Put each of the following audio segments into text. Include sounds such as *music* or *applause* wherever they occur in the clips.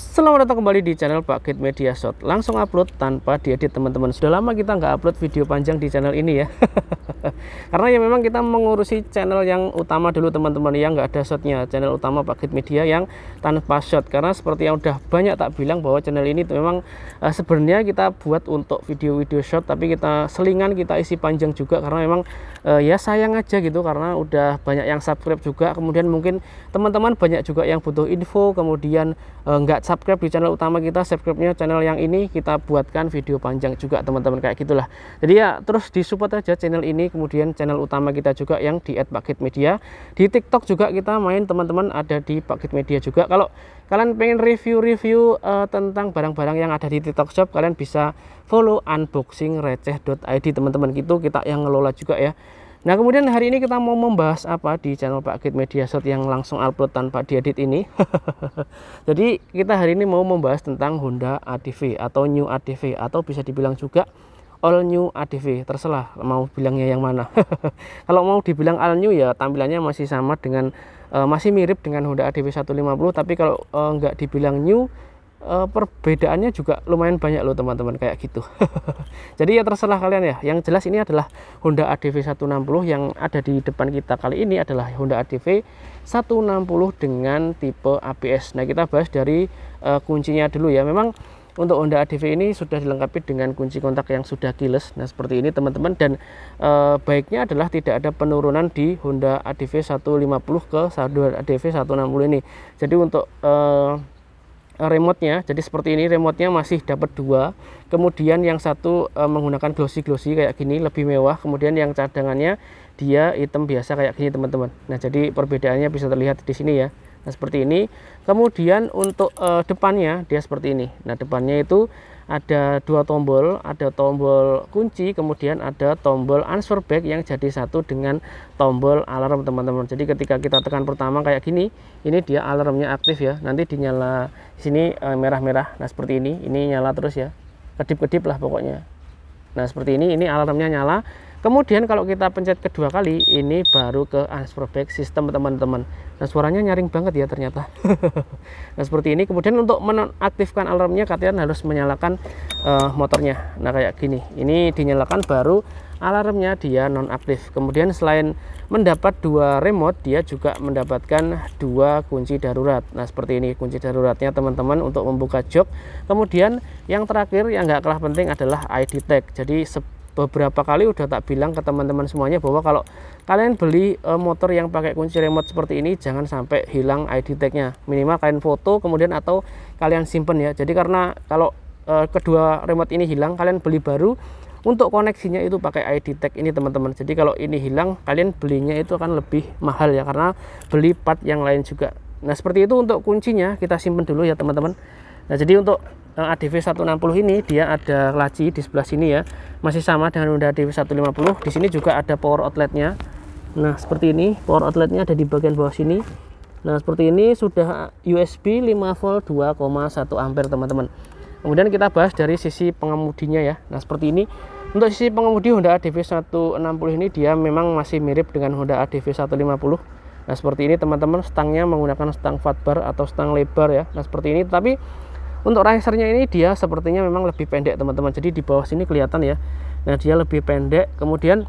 Selamat datang kembali di channel Pak Kit Media Shot Langsung upload tanpa diedit teman-teman Sudah lama kita nggak upload video panjang di channel ini ya *laughs* Karena ya memang kita mengurusi channel yang utama dulu teman-teman Yang nggak ada shotnya Channel utama Pak Kit Media yang tanpa shot Karena seperti yang udah banyak tak bilang bahwa channel ini memang uh, sebenarnya kita buat untuk video-video shot Tapi kita selingan kita isi panjang juga Karena memang uh, ya sayang aja gitu Karena udah banyak yang subscribe juga Kemudian mungkin teman-teman banyak juga yang butuh info Kemudian eh, nggak subscribe di channel utama kita subscribe-nya channel yang ini kita buatkan video panjang juga teman-teman kayak gitulah jadi ya terus disupport aja channel ini kemudian channel utama kita juga yang di paket media di tiktok juga kita main teman-teman ada di paket media juga kalau kalian pengen review-review uh, tentang barang-barang yang ada di tiktok shop kalian bisa follow unboxing receh.id teman-teman gitu kita yang ngelola juga ya Nah kemudian hari ini kita mau membahas apa di channel Pak Kit Media Shot yang langsung upload tanpa diedit ini. *laughs* Jadi kita hari ini mau membahas tentang Honda ATV atau New ATV atau bisa dibilang juga All New ATV. Terserah mau bilangnya yang mana. *laughs* Kalau mau dibilang All New ya tampilannya masih sama dengan eh, masih mirip dengan Honda ATV 150 tapi kalau uh, nggak dibilang New uh, perbedaannya juga lumayan banyak loh teman-teman kayak gitu *laughs* jadi ya terserah kalian ya yang jelas ini adalah Honda ADV 160 yang ada di depan kita kali ini adalah Honda ADV 160 dengan tipe ABS nah kita bahas dari uh, kuncinya dulu ya memang untuk Honda ADV ini sudah dilengkapi dengan kunci kontak yang sudah keyless nah seperti ini teman-teman dan e, baiknya adalah tidak ada penurunan di Honda ADV 150 ke Honda ADV 160 ini jadi untuk e, remote-nya. Jadi seperti ini remote-nya masih dapat dua. Kemudian yang satu e, menggunakan glossy-glossy kayak gini lebih mewah. Kemudian yang cadangannya dia hitam biasa kayak gini teman-teman. Nah, jadi perbedaannya bisa terlihat di sini ya. Nah, seperti ini. Kemudian untuk e, depannya dia seperti ini. Nah, depannya itu ada dua tombol, ada tombol kunci, kemudian ada tombol answer back yang jadi satu dengan tombol alarm, teman-teman. Jadi ketika kita tekan pertama kayak gini, ini dia alarmnya aktif ya. Nanti dinyala sini eh, merah-merah. E, nah, seperti ini. Ini nyala terus ya. Kedip-kedip lah pokoknya. Nah, seperti ini ini alarmnya nyala Kemudian kalau kita pencet kedua kali, ini baru ke Asprobek sistem teman-teman. Nah suaranya nyaring banget ya ternyata. *laughs* nah seperti ini. Kemudian untuk menonaktifkan alarmnya kalian harus menyalakan uh, motornya. Nah kayak gini. Ini dinyalakan baru alarmnya dia nonaktif. Kemudian selain mendapat dua remote, dia juga mendapatkan dua kunci darurat. Nah seperti ini kunci daruratnya teman-teman untuk membuka jok. Kemudian yang terakhir yang nggak kalah penting adalah ID tag. Jadi beberapa kali udah tak bilang ke teman-teman semuanya bahwa kalau kalian beli e, motor yang pakai kunci remote seperti ini jangan sampai hilang ID tag-nya. Minimal kalian foto kemudian atau kalian simpen ya. Jadi karena kalau e, kedua remote ini hilang kalian beli baru untuk koneksinya itu pakai ID tag ini teman-teman. Jadi kalau ini hilang kalian belinya itu akan lebih mahal ya karena beli part yang lain juga. Nah, seperti itu untuk kuncinya kita simpen dulu ya teman-teman. Nah, jadi untuk Eh, ADV 160 ini dia ada laci di sebelah sini ya masih sama dengan Honda ADV 150 di sini juga ada power outletnya nah seperti ini power outletnya ada di bagian bawah sini nah seperti ini sudah USB 5 volt 2,1 ampere teman-teman kemudian kita bahas dari sisi pengemudinya ya nah seperti ini untuk sisi pengemudi Honda ADV 160 ini dia memang masih mirip dengan Honda ADV 150 nah seperti ini teman-teman stangnya menggunakan stang fatbar atau stang lebar ya nah seperti ini tapi untuk risernya ini dia sepertinya memang lebih pendek teman-teman jadi di bawah sini kelihatan ya nah dia lebih pendek kemudian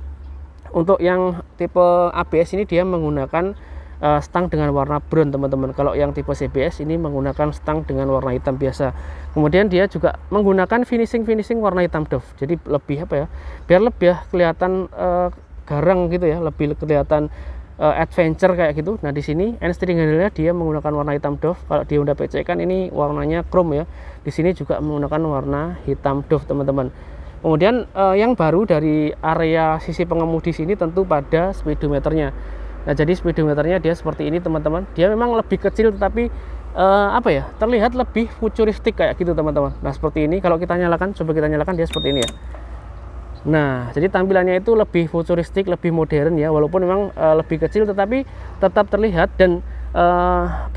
untuk yang tipe ABS ini dia menggunakan uh, stang dengan warna brown teman-teman kalau yang tipe CBS ini menggunakan stang dengan warna hitam biasa kemudian dia juga menggunakan finishing-finishing warna hitam dove. jadi lebih apa ya biar lebih kelihatan uh, garang gitu ya lebih kelihatan uh, adventure kayak gitu. Nah, di sini N steering handle-nya dia menggunakan warna hitam Dove. Kalau di Honda PC kan ini warnanya chrome ya. Di sini juga menggunakan warna hitam Dove, teman-teman. Kemudian uh, yang baru dari area sisi pengemudi sini tentu pada speedometernya. Nah, jadi speedometernya dia seperti ini, teman-teman. Dia memang lebih kecil tetapi uh, apa ya? Terlihat lebih futuristik kayak gitu, teman-teman. Nah, seperti ini kalau kita nyalakan, coba kita nyalakan dia seperti ini ya. Nah, jadi tampilannya itu lebih futuristik, lebih modern ya, walaupun memang e, lebih kecil tetapi tetap terlihat dan e,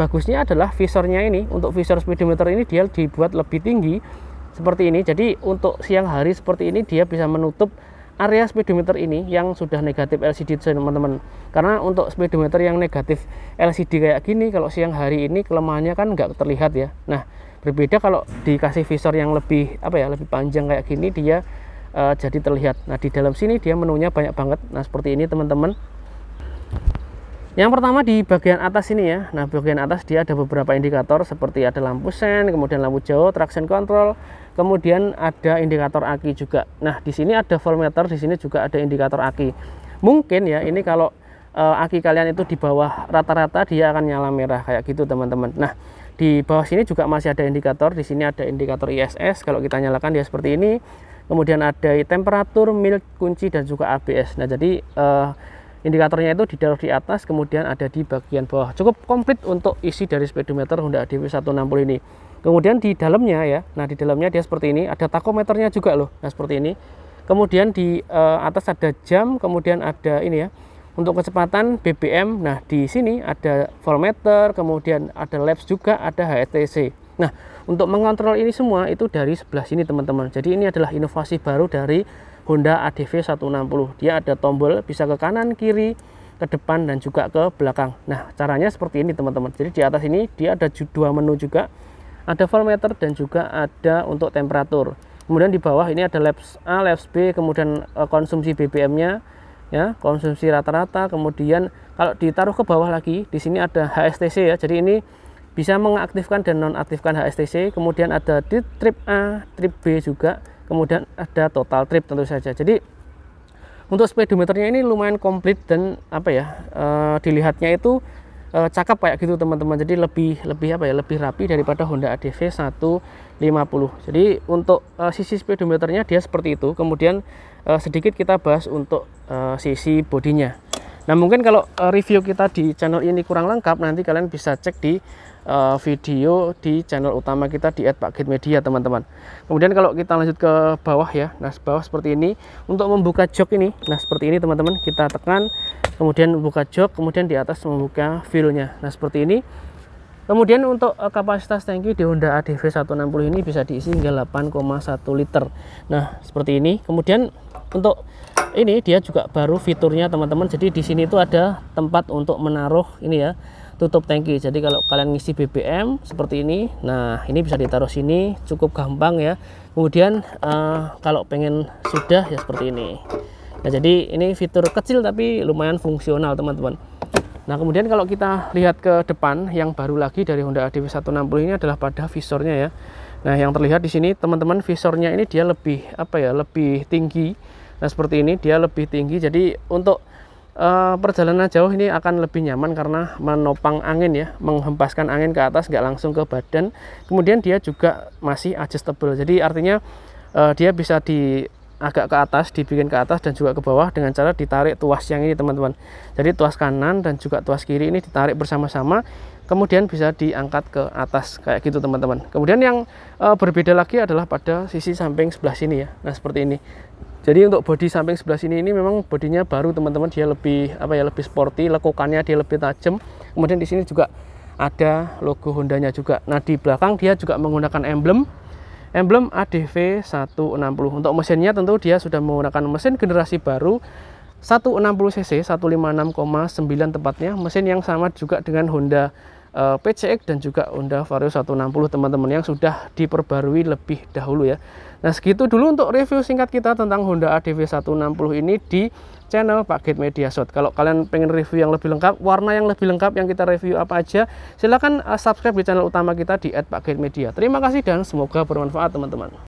bagusnya adalah visornya ini untuk visor speedometer ini dia dibuat lebih tinggi seperti ini. Jadi untuk siang hari seperti ini dia bisa menutup area speedometer ini yang sudah negatif LCD teman-teman. Karena untuk speedometer yang negatif LCD kayak gini kalau siang hari ini kelemahannya kan nggak terlihat ya. Nah, berbeda kalau dikasih visor yang lebih apa ya, lebih panjang kayak gini dia uh, jadi terlihat. Nah, di dalam sini dia menunya banyak banget. Nah, seperti ini teman-teman. Yang pertama di bagian atas ini ya. Nah, bagian atas dia ada beberapa indikator seperti ada lampu sen, kemudian lampu jauh, traction control, kemudian ada indikator aki juga. Nah, di sini ada voltmeter, di sini juga ada indikator aki. Mungkin ya ini kalau uh, aki kalian itu di bawah rata-rata dia akan nyala merah kayak gitu, teman-teman. Nah, di bawah sini juga masih ada indikator. Di sini ada indikator ISS. Kalau kita nyalakan dia seperti ini kemudian ada temperatur, milk, kunci dan juga ABS. Nah, jadi uh, indikatornya itu di di atas kemudian ada di bagian bawah. Cukup komplit untuk isi dari speedometer Honda DW 160 ini. Kemudian di dalamnya ya. Nah, di dalamnya dia seperti ini, ada takometernya juga loh. Nah, seperti ini. Kemudian di uh, atas ada jam, kemudian ada ini ya. Untuk kecepatan BBM, nah di sini ada voltmeter, kemudian ada laps juga, ada HTC. Nah, untuk mengontrol ini semua itu dari sebelah sini teman-teman. Jadi ini adalah inovasi baru dari Honda ADV 160. Dia ada tombol bisa ke kanan, kiri, ke depan dan juga ke belakang. Nah, caranya seperti ini teman-teman. Jadi di atas ini dia ada dua menu juga. Ada voltmeter dan juga ada untuk temperatur. Kemudian di bawah ini ada laps A, laps B, kemudian eh, konsumsi BBM-nya ya, konsumsi rata-rata, kemudian kalau ditaruh ke bawah lagi di sini ada HSTC ya. Jadi ini bisa mengaktifkan dan nonaktifkan HSTC kemudian ada di trip A trip B juga kemudian ada total trip tentu saja jadi untuk speedometernya ini lumayan komplit dan apa ya e, dilihatnya itu e, cakep kayak gitu teman-teman jadi lebih lebih apa ya lebih rapi daripada Honda ADV 150 jadi untuk e, sisi speedometernya dia seperti itu kemudian e, sedikit kita bahas untuk e, sisi bodinya Nah mungkin kalau eh, review kita di channel ini kurang lengkap nanti kalian bisa cek di uh, video di channel utama kita di @pakgit media teman-teman. Kemudian kalau kita lanjut ke bawah ya, nah bawah seperti ini untuk membuka jok ini, nah seperti ini teman-teman kita tekan, kemudian buka jok, kemudian di atas membuka filenya. Nah seperti ini Kemudian untuk eh, kapasitas tangki di Honda ADV 160 ini bisa diisi hingga 8,1 liter. Nah, seperti ini. Kemudian untuk ini dia juga baru fiturnya teman-teman. Jadi di sini itu ada tempat untuk menaruh ini ya, tutup tangki. Jadi kalau kalian ngisi BBM seperti ini, nah ini bisa ditaruh sini, cukup gampang ya. Kemudian uh, kalau pengen sudah ya seperti ini. Nah, jadi ini fitur kecil tapi lumayan fungsional, teman-teman. Nah kemudian kalau kita lihat ke depan yang baru lagi dari Honda ADV 160 ini adalah pada visornya ya. Nah yang terlihat di sini teman-teman visornya ini dia lebih apa ya lebih tinggi. Nah seperti ini dia lebih tinggi. Jadi untuk uh, perjalanan jauh ini akan lebih nyaman karena menopang angin ya, menghempaskan angin ke atas nggak langsung ke badan. Kemudian dia juga masih adjustable. Jadi artinya uh, dia bisa di agak ke atas dibikin ke atas dan juga ke bawah dengan cara ditarik tuas yang ini teman-teman jadi tuas kanan dan juga tuas kiri ini ditarik bersama-sama kemudian bisa diangkat ke atas kayak gitu teman-teman kemudian yang e, berbeda lagi adalah pada sisi samping sebelah sini ya nah seperti ini jadi untuk bodi samping sebelah sini ini memang bodinya baru teman-teman dia lebih apa ya lebih sporty lekukannya dia lebih tajam kemudian di sini juga ada logo Hondanya juga nah di belakang dia juga menggunakan emblem emblem ADV 160 untuk mesinnya tentu dia sudah menggunakan mesin generasi baru 160 cc 156,9 tepatnya mesin yang sama juga dengan Honda uh, eh, PCX dan juga Honda Vario 160 teman-teman yang sudah diperbarui lebih dahulu ya. Nah segitu dulu untuk review singkat kita tentang Honda ADV 160 ini di channel Pak Gate Media Shot. Kalau kalian pengen review yang lebih lengkap, warna yang lebih lengkap yang kita review apa aja, silahkan eh, subscribe di channel utama kita di @pakgatemedia. Terima kasih dan semoga bermanfaat teman-teman.